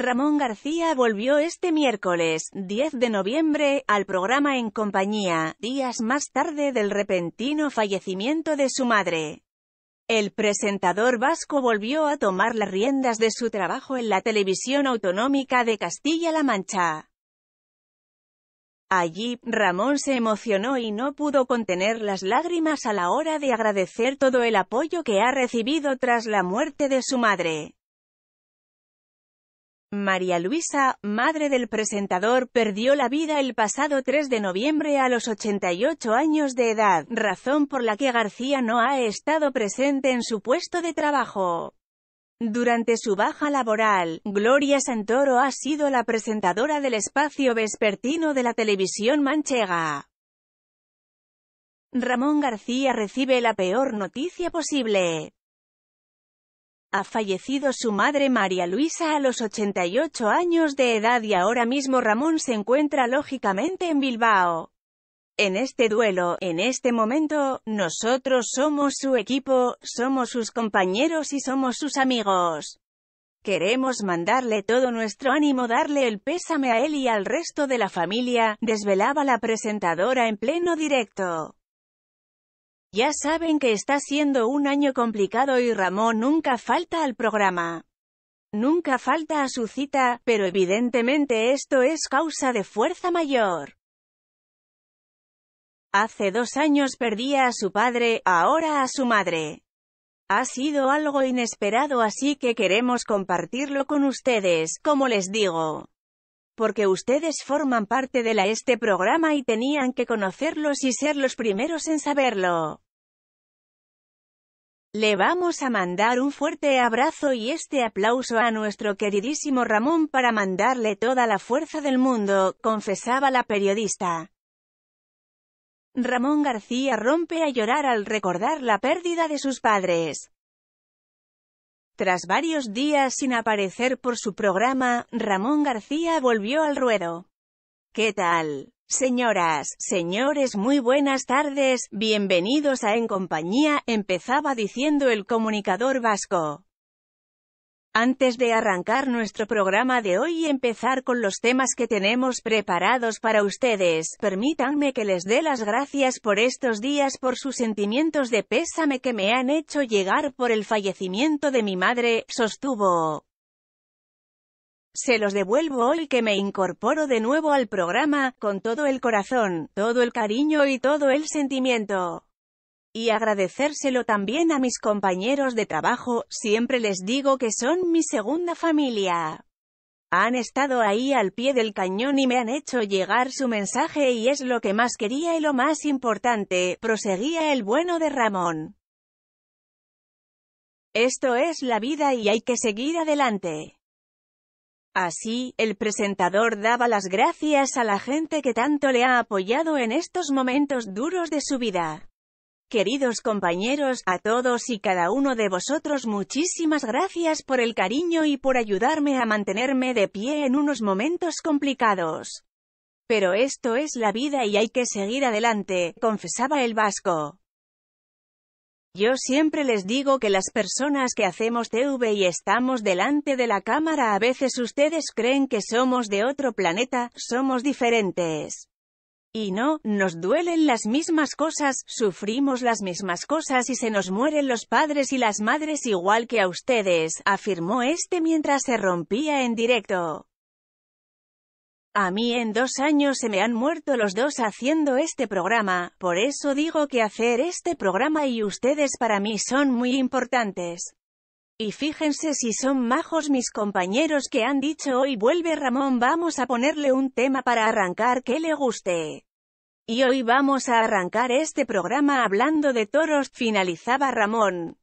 Ramón García volvió este miércoles, 10 de noviembre, al programa En Compañía, días más tarde del repentino fallecimiento de su madre. El presentador vasco volvió a tomar las riendas de su trabajo en la televisión autonómica de Castilla-La Mancha. Allí, Ramón se emocionó y no pudo contener las lágrimas a la hora de agradecer todo el apoyo que ha recibido tras la muerte de su madre. María Luisa, madre del presentador, perdió la vida el pasado 3 de noviembre a los 88 años de edad, razón por la que García no ha estado presente en su puesto de trabajo. Durante su baja laboral, Gloria Santoro ha sido la presentadora del espacio vespertino de la televisión manchega. Ramón García recibe la peor noticia posible. Ha fallecido su madre María Luisa a los 88 años de edad y ahora mismo Ramón se encuentra lógicamente en Bilbao. En este duelo, en este momento, nosotros somos su equipo, somos sus compañeros y somos sus amigos. Queremos mandarle todo nuestro ánimo, darle el pésame a él y al resto de la familia, desvelaba la presentadora en pleno directo. Ya saben que está siendo un año complicado y Ramón nunca falta al programa. Nunca falta a su cita, pero evidentemente esto es causa de fuerza mayor. Hace dos años perdía a su padre, ahora a su madre. Ha sido algo inesperado así que queremos compartirlo con ustedes, como les digo porque ustedes forman parte de la este programa y tenían que conocerlos y ser los primeros en saberlo. Le vamos a mandar un fuerte abrazo y este aplauso a nuestro queridísimo Ramón para mandarle toda la fuerza del mundo, confesaba la periodista. Ramón García rompe a llorar al recordar la pérdida de sus padres. Tras varios días sin aparecer por su programa, Ramón García volvió al ruedo. ¿Qué tal? Señoras, señores, muy buenas tardes, bienvenidos a En Compañía, empezaba diciendo el comunicador vasco. Antes de arrancar nuestro programa de hoy y empezar con los temas que tenemos preparados para ustedes, permítanme que les dé las gracias por estos días por sus sentimientos de pésame que me han hecho llegar por el fallecimiento de mi madre, sostuvo. Se los devuelvo hoy que me incorporo de nuevo al programa, con todo el corazón, todo el cariño y todo el sentimiento. Y agradecérselo también a mis compañeros de trabajo, siempre les digo que son mi segunda familia. Han estado ahí al pie del cañón y me han hecho llegar su mensaje y es lo que más quería y lo más importante, proseguía el bueno de Ramón. Esto es la vida y hay que seguir adelante. Así, el presentador daba las gracias a la gente que tanto le ha apoyado en estos momentos duros de su vida. Queridos compañeros, a todos y cada uno de vosotros muchísimas gracias por el cariño y por ayudarme a mantenerme de pie en unos momentos complicados. Pero esto es la vida y hay que seguir adelante, confesaba el vasco. Yo siempre les digo que las personas que hacemos TV y estamos delante de la cámara a veces ustedes creen que somos de otro planeta, somos diferentes. Y no, nos duelen las mismas cosas, sufrimos las mismas cosas y se nos mueren los padres y las madres igual que a ustedes, afirmó este mientras se rompía en directo. A mí en dos años se me han muerto los dos haciendo este programa, por eso digo que hacer este programa y ustedes para mí son muy importantes. Y fíjense si son majos mis compañeros que han dicho hoy vuelve Ramón vamos a ponerle un tema para arrancar que le guste. Y hoy vamos a arrancar este programa hablando de toros, finalizaba Ramón.